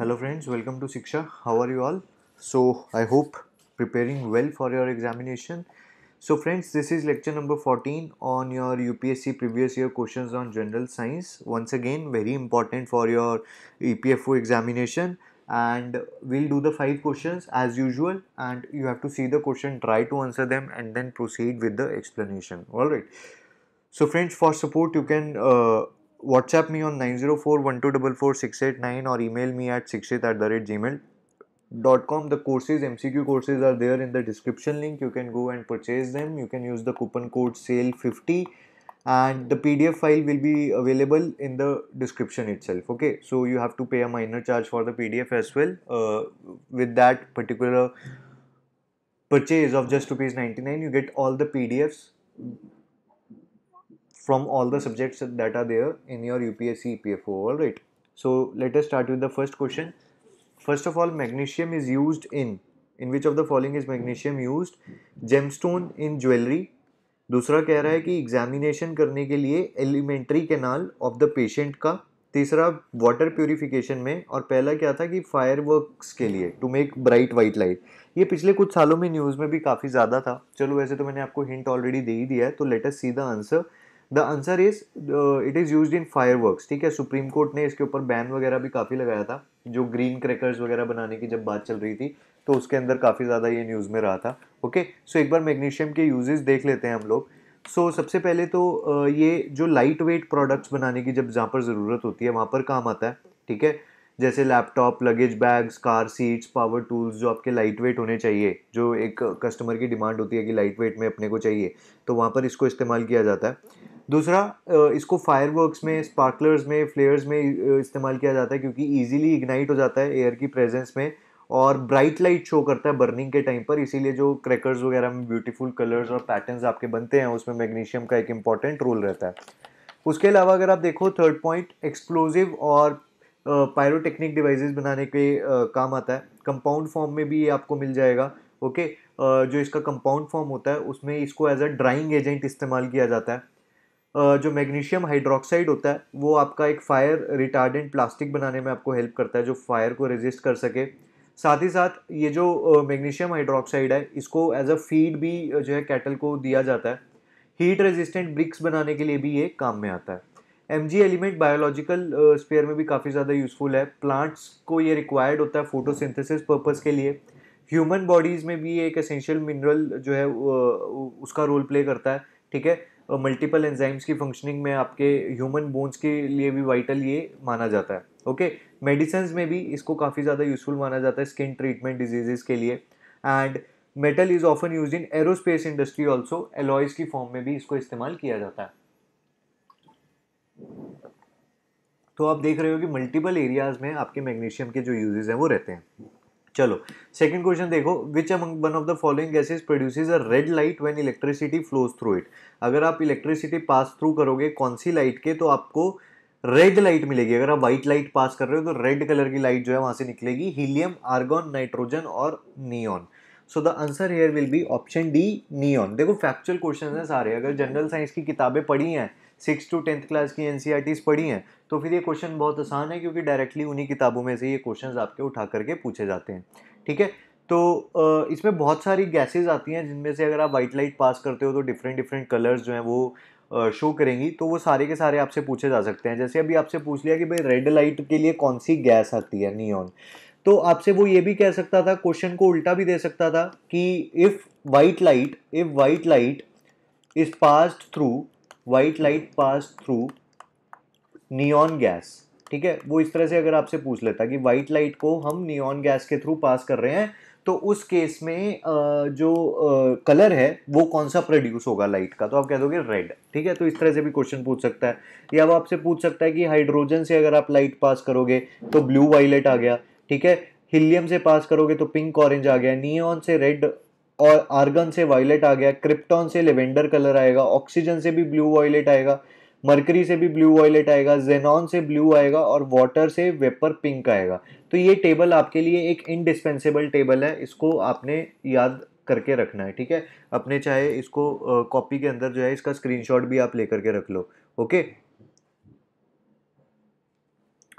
hello friends welcome to siksha how are you all so i hope preparing well for your examination so friends this is lecture number 14 on your upsc previous year questions on general science once again very important for your epfo examination and we'll do the five questions as usual and you have to see the question try to answer them and then proceed with the explanation all right so friends for support you can uh, WhatsApp me on 904-1244-689 or email me at 68 at the rate gmail.com. The courses, MCQ courses are there in the description link. You can go and purchase them. You can use the coupon code SALE50 and the PDF file will be available in the description itself. Okay, so you have to pay a minor charge for the PDF as well uh, with that particular purchase of just rupees 99 you get all the PDFs from all the subjects that are there in your UPSC EPFO. all right. so let us start with the first question. First of all, magnesium is used in in which of the following is magnesium used? Gemstone in jewelry. दूसरा कह रहा है कि examination करने के लिए alimentary canal of the patient का तीसरा वाटर प्योरिफिकेशन में और पहला क्या था कि फायर के लिए to make bright white light ये पिछले कुछ सालों में न्यूज़ में भी काफ़ी ज़्यादा था चलो वैसे तो मैंने आपको हिंट ऑलरेडी दे ही दिया है तो latest see the answer the answer is it is use in firework ठीक है सुप्रीम कोर्ट ने इसके ऊपर बैन वगैरह भी काफ़ी लगाया था जो ग्रीन क्रैकर्स वगैरह बनाने की जब बात चल रही थी तो उसके अंदर काफ़ी ज़्यादा ये न्यूज़ में रहा था ओके okay? सो so, एक बार मैग्नीशियम के यूजेस देख लेते हैं हम लोग सो so, सबसे पहले तो uh, ये जो लाइट वेट प्रोडक्ट्स बनाने की जब जहाँ पर ज़रूरत होती है वहाँ पर काम आता है ठीक है जैसे laptop luggage bags car seats power tools जो आपके लाइट वेट होने चाहिए जो एक कस्टमर की डिमांड होती है कि लाइट वेट में अपने को चाहिए तो वहाँ पर इसको इस्तेमाल किया जाता है दूसरा इसको फायरवर्क्स में स्पार्कलर्स में फ्लेयर्स में इस्तेमाल किया जाता है क्योंकि ईजिली इग्नाइट हो जाता है एयर की प्रेजेंस में और ब्राइट लाइट शो करता है बर्निंग के टाइम पर इसीलिए जो क्रैकर्स वगैरह में ब्यूटीफुल कलर्स और पैटर्न्स आपके बनते हैं उसमें मैग्नीशियम का एक इम्पॉर्टेंट रोल रहता है उसके अलावा अगर आप देखो थर्ड पॉइंट एक्सप्लोजिव और पायरोटेक्निक डिवाइसेस बनाने के काम आता है कंपाउंड फॉर्म में भी ये आपको मिल जाएगा ओके जो इसका कंपाउंड फॉर्म होता है उसमें इसको एज अ ड्राइंग एजेंट इस्तेमाल किया जाता है जो मैग्नीशियम हाइड्रोक्साइड होता है वो आपका एक फायर रिटार्डेंट प्लास्टिक बनाने में आपको हेल्प करता है जो फायर को रेजिस्ट कर सके साथ ही साथ ये जो मैग्नीशियम हाइड्रोक्साइड है इसको एज अ फीड भी जो है कैटल को दिया जाता है हीट रेजिस्टेंट ब्रिक्स बनाने के लिए भी ये काम में आता है M G element biological sphere में भी काफ़ी ज़्यादा यूज़फुल है प्लांट्स को ये रिक्वायर्ड होता है फोटोसिंथेसिस पर्पज़ के लिए ह्यूमन बॉडीज़ में भी एक एसेंशियल मिनरल जो है उसका रोल प्ले करता है ठीक है मल्टीपल एंजाइम्स की फंक्शनिंग में आपके ह्यूमन बोन्स के लिए भी वाइटल ये माना जाता है ओके मेडिसिन में भी इसको काफ़ी ज़्यादा यूजफुल माना जाता है स्किन ट्रीटमेंट डिजीजेस के लिए and metal is often use in aerospace industry also alloys की फॉर्म में भी इसको इस्तेमाल किया जाता है तो आप देख रहे हो कि मल्टीपल एरियाज़ में आपके मैग्नीशियम के जो यूजेज़ हैं वो रहते हैं चलो सेकंड क्वेश्चन देखो which among one of the following gases produces a red light when electricity flows through it अगर आप इलेक्ट्रिसिटी पास थ्रू करोगे कौन सी लाइट के तो आपको रेड लाइट मिलेगी अगर आप व्हाइट लाइट पास कर रहे हो तो रेड कलर की लाइट जो है वहां से निकलेगी हीलियम आर्गोन नाइट्रोजन और neon so the answer here will be option D neon देखो फैक्चुअल क्वेश्चन है सारे अगर जनरल साइंस की किताबें पढ़ी हैं सिक्स टू टेंथ क्लास की एन e पढ़ी हैं तो फिर ये क्वेश्चन बहुत आसान है क्योंकि डायरेक्टली उन्हीं किताबों में से ये क्वेश्चन आपके उठा करके पूछे जाते हैं ठीक है तो इसमें बहुत सारी गैसेज आती हैं जिनमें से अगर आप वाइट लाइट पास करते हो तो डिफरेंट डिफरेंट कलर्स जो हैं वो शो करेंगी तो वो सारे के सारे आपसे पूछे जा सकते हैं जैसे अभी आपसे पूछ लिया कि भाई रेड लाइट के लिए कौन सी गैस आती है नियॉन तो आपसे वो ये भी कह सकता था क्वेश्चन को उल्टा भी दे सकता था कि if white light if white light is passed through white light pass through neon gas ठीक है वो इस तरह से अगर आपसे पूछ लेता कि वाइट लाइट को हम नियॉन गैस के थ्रू पास कर रहे हैं तो उस केस में जो कलर है वो कौन सा प्रोड्यूस होगा लाइट का तो आप कह दोगे रेड ठीक है तो इस तरह से भी क्वेश्चन पूछ सकता है या वो आपसे पूछ सकता है कि हाइड्रोजन से अगर आप लाइट पास करोगे तो ब्लू वाइलेट आ गया ठीक है हीलियम से पास करोगे तो पिंक ऑरेंज आ गया नियॉन से रेड और आर्गन से वायलेट आ गया क्रिप्टॉन से लेवेंडर कलर आएगा ऑक्सीजन से भी ब्लू वायलेट आएगा मरकरी से भी ब्लू वायलेट आएगा जेनॉन से ब्लू आएगा और वाटर से वेपर पिंक आएगा तो ये टेबल आपके लिए एक इनडिस्पेंसेबल टेबल है इसको आपने याद करके रखना है ठीक है अपने चाहे इसको कॉपी के अंदर जो है इसका स्क्रीनशॉट भी आप लेकर के रख लो ओके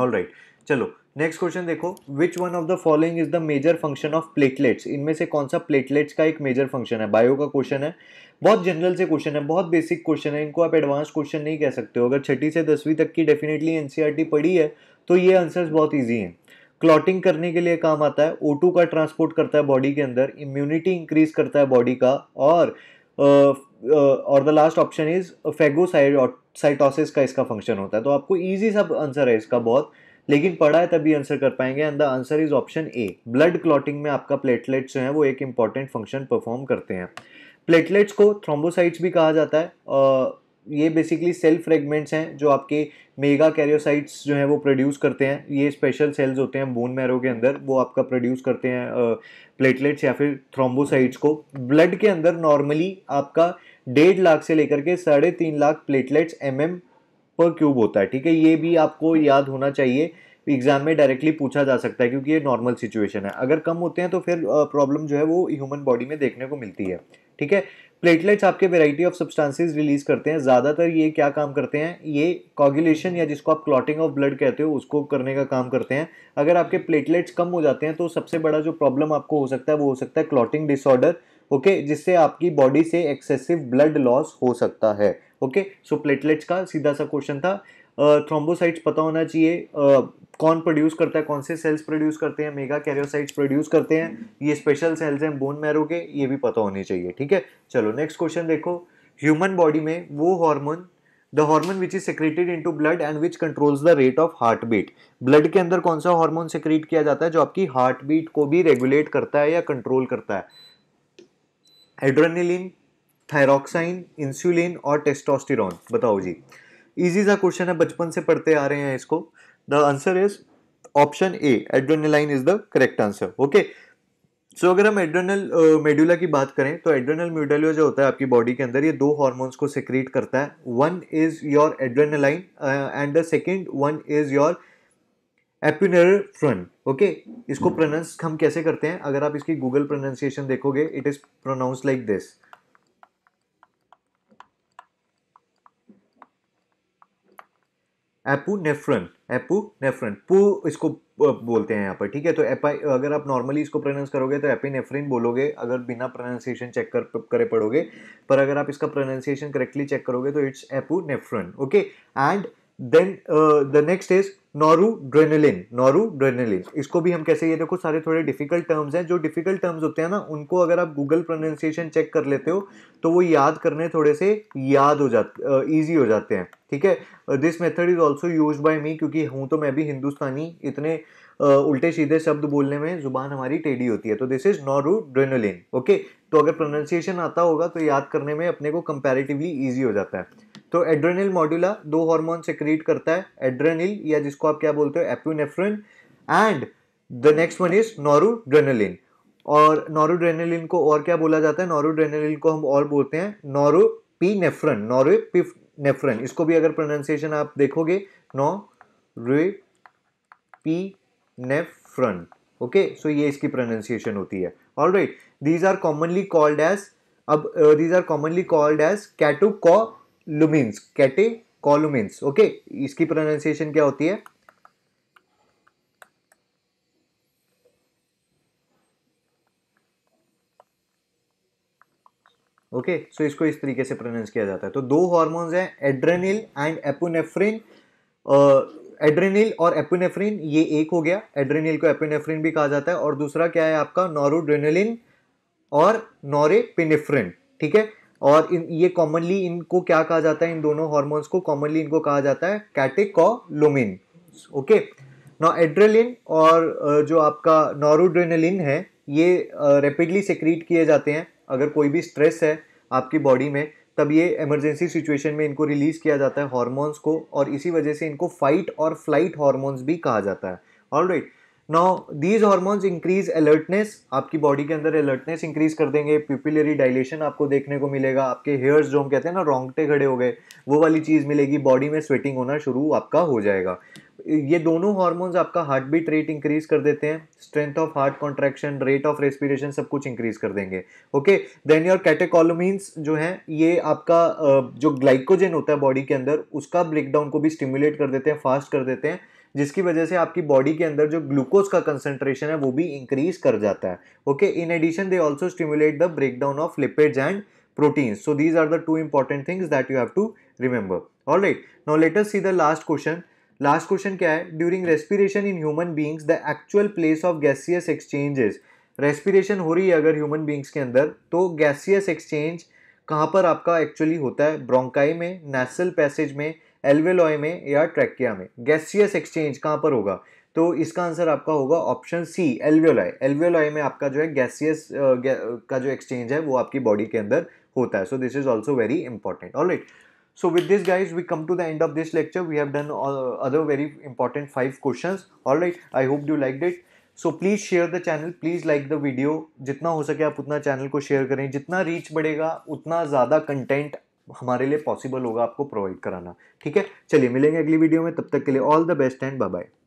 ऑल राइट चलो नेक्स्ट क्वेश्चन देखो which one of the following is the major function of platelets इनमें से कौन सा प्लेटलेट्स का एक मेजर फंक्शन है बायो का क्वेश्चन है बहुत जनरल से क्वेश्चन है बहुत बेसिक क्वेश्चन है इनको आप एडवांस क्वेश्चन नहीं कह सकते हो अगर छठी से दसवीं तक की डेफिनेटली एनसीईआरटी e पढ़ी है तो ये आंसर्स बहुत ईजी हैं क्लॉटिंग करने के लिए काम आता है ओ का ट्रांसपोर्ट करता है बॉडी के अंदर इम्यूनिटी इंक्रीज करता है बॉडी का और और the last option is phagocytosis का इसका फंक्शन होता है तो आपको ईजी सब आंसर है इसका बहुत लेकिन पढ़ा है तभी आंसर कर पाएंगे and the answer is option A blood clotting में आपका प्लेटलेट्स जो है वो एक इंपॉर्टेंट फंक्शन परफॉर्म करते हैं प्लेटलेट्स को थ्रोम्बोसाइट्स भी कहा जाता है ये बेसिकली सेल फ्रेगमेंट्स हैं जो आपके मेगा कैरियोसाइट्स जो हैं वो प्रोड्यूस करते हैं ये स्पेशल सेल्स होते हैं बोन मैरो के अंदर वो आपका प्रोड्यूस करते हैं प्लेटलेट्स या फिर थ्रोम्बोसाइट्स को ब्लड के अंदर नॉर्मली आपका डेढ़ लाख से लेकर के साढ़े तीन लाख प्लेटलेट्स एम mm पर क्यूब होता है ठीक है ये भी आपको याद होना चाहिए एग्जाम में डायरेक्टली पूछा जा सकता है क्योंकि ये नॉर्मल सिचुएशन है अगर कम होते हैं तो फिर प्रॉब्लम जो है वो ह्यूमन बॉडी में देखने को मिलती है ठीक है प्लेटलेट्स आपके वेराइटी ऑफ सब्सटेंसेस रिलीज करते हैं ज़्यादातर ये क्या काम करते हैं ये कॉगुलेशन या जिसको आप क्लॉटिंग ऑफ ब्लड कहते हो उसको करने का काम करते हैं अगर आपके प्लेटलेट्स कम हो जाते हैं तो सबसे बड़ा जो प्रॉब्लम आपको हो सकता है वो हो सकता है क्लॉटिंग डिसऑर्डर ओके जिससे आपकी बॉडी से एक्सेसिव ब्लड लॉस हो सकता है ओके सो प्लेटलेट्स का सीधा सा क्वेश्चन था थ्रोम्बोसाइट्स uh, पता होना चाहिए uh, कौन प्रोड्यूस करता है कौन से सेल्स प्रोड्यूस करते हैं मेगा कैरियोसाइट्स प्रोड्यूस करते हैं ये स्पेशल सेल्स हैं बोन मैरो के ये भी पता होनी चाहिए ठीक है चलो नेक्स्ट क्वेश्चन देखो ह्यूमन बॉडी में वो hormone the hormone which is in into blood and which controls the rate of heart beat blood के अंदर कौन सा हार्मोन सिक्रेट किया जाता है जो आपकी हार्ट बीट को भी रेगुलेट करता है या कंट्रोल करता है एड्रेनिलिन थायरोक्साइन इंसुलिन और टेस्टोस्टिरोन बताओ जी इजी सा क्वेश्चन है बचपन से पढ़ते आ रहे हैं इसको the answer is option A adrenaline is the correct answer okay so अगर हम एड्रेनल मेड्यूला की बात करें तो एड्रेनल मेड्यूला जो होता है आपकी बॉडी के अंदर ये दो हॉर्मोन्स को सिक्रीट करता है one is your adrenaline and the second one is your epinephrine okay इसको प्रोनाउंस हम कैसे करते हैं अगर आप इसकी गूगल प्रोनाउंसिएशन देखोगे it is pronounce like this epinephrine पू इसको बोलते हैं यहाँ पर ठीक है तो एपा अगर आप नॉर्मली इसको प्रोनाउंस करोगे तो एपी नेफ्रिन बोलोगे अगर बिना प्रोनाउंसिएशन चेक कर करे पड़ोगे पर अगर आप इसका प्रोनाउंसिएशन करेक्टली चेक करोगे तो it's nephrine okay and then the next is noradrenaline noradrenaline इसको भी हम कैसे ये देखो सारे थोड़े डिफिकल्ट टर्म्स हैं जो डिफिकल्ट टर्म्स होते हैं ना उनको अगर आप गूगल प्रोनाउंसिएशन चेक कर लेते हो तो वो याद करने थोड़े से याद हो जाते ईजी uh, हो जाते हैं ठीक है this method is also use by me क्योंकि हूँ तो मैं भी हिंदुस्तानी इतने uh, उल्टे सीधे शब्द बोलने में जुबान हमारी टेढ़ी होती है तो दिस इज नोरूड्रेनलिन ओके तो अगर प्रोनाउंसिएशन आता होगा तो याद करने में अपने को कंपेरेटिवली ईजी हो जाता है तो एड्रेनिल मॉड्यूला दो हार्मोन क्रिएट करता है एड्रेनिल या जिसको आप क्या बोलते हो epinephrine and the next one is noradrenaline और नोरूड्रेनलिन को और क्या बोला जाता है नोरूड्रेनलिन को हम और बोलते हैं नोरोपीनेफ्रन नोरोपिनेफ्रन इसको भी अगर प्रोनाउंसिएशन आप देखोगे नो रे पी नेफ्रन ओके सो ये इसकी प्रोनाउंसिएशन होती है all right these are commonly called as अब these are commonly called as catecholamines catecholamines okay इसकी प्रोनाउंसिएशन क्या होती है ओके okay, सो so इसको इस तरीके से प्रोनाउंस किया जाता है तो दो हॉर्मोन्स हैं एड्रेनिल एंड एपुनेफ्रिन एड्रेनिल और एपुनेफ्रिन ये एक हो गया एड्रेनिल को एपोनेफ्रिन भी कहा जाता है और दूसरा क्या है आपका नोरोड्रेनलिन और नोरेपिनेफ्रिन ठीक है और इन ये कॉमनली इनको क्या कहा जाता है इन दोनों हॉर्मोन्स को कॉमनली इनको कहा जाता है कैटेकोलोमिन ओके ना एड्रेलिन और जो आपका नॉरोड्रेनलिन है ये रेपिडली सिक्रीट किए जाते हैं अगर कोई भी स्ट्रेस है आपकी बॉडी में तब ये इमरजेंसी सिचुएशन में इनको रिलीज़ किया जाता है हॉर्मोन्स को और इसी वजह से इनको फाइट और फ्लाइट हॉर्मोन्स भी कहा जाता है all right right. Now these hormones increase alertness आपकी बॉडी के अंदर अलर्टनेस इंक्रीज कर देंगे प्यूपिलरी डाइलेशन आपको देखने को मिलेगा आपके हेयर्स जो हम कहते हैं ना रोंगटे खड़े हो गए वो वाली चीज़ मिलेगी बॉडी में स्वेटिंग होना शुरू आपका हो जाएगा ये दोनों हार्मोन्स आपका हार्ट बीट रेट इंक्रीज कर देते हैं strength of heart contraction rate of respiration सब कुछ इंक्रीज कर देंगे ओके देन योर कैटेकोलोमीन्स जो हैं ये आपका जो ग्लाइकोजन होता है बॉडी के अंदर उसका ब्रेकडाउन को भी स्टिमुलेट कर देते हैं फास्ट कर देते हैं जिसकी वजह से आपकी बॉडी के अंदर जो ग्लूकोज का कंसंट्रेशन है वो भी इंक्रीज कर जाता है okay in addition they also stimulate the breakdown of lipids and proteins so these are the two important things that you have to remember all right no let's see the last question last question क्या है during respiration in human beings the actual place of gaseous exchanges respiration हो रही है अगर human beings के अंदर तो gaseous exchange कहाँ पर आपका एक्चुअली होता है ब्रोंकाई में नेशनल पैसेज में एल्वेलॉय में या ट्रैकिया में गैसियस एक्सचेंज कहाँ पर होगा तो इसका आंसर आपका होगा ऑप्शन सी एलवेलॉय एलवेलॉय में आपका जो है गैसियस का जो एक्सचेंज है वो आपकी बॉडी के अंदर होता है so this is also very important all right so with this guys we come to the end of this lecture we have done all, uh, other very important five questions all right i hope you liked it so please share the channel please like the video जितना हो सके आप उतना channel को share करें जितना reach बढ़ेगा उतना ज़्यादा कंटेंट हमारे लिए पॉसिबल होगा आपको प्रोवाइड कराना ठीक है चलिए मिलेंगे अगली वीडियो में तब तक के लिए all the best and bye bye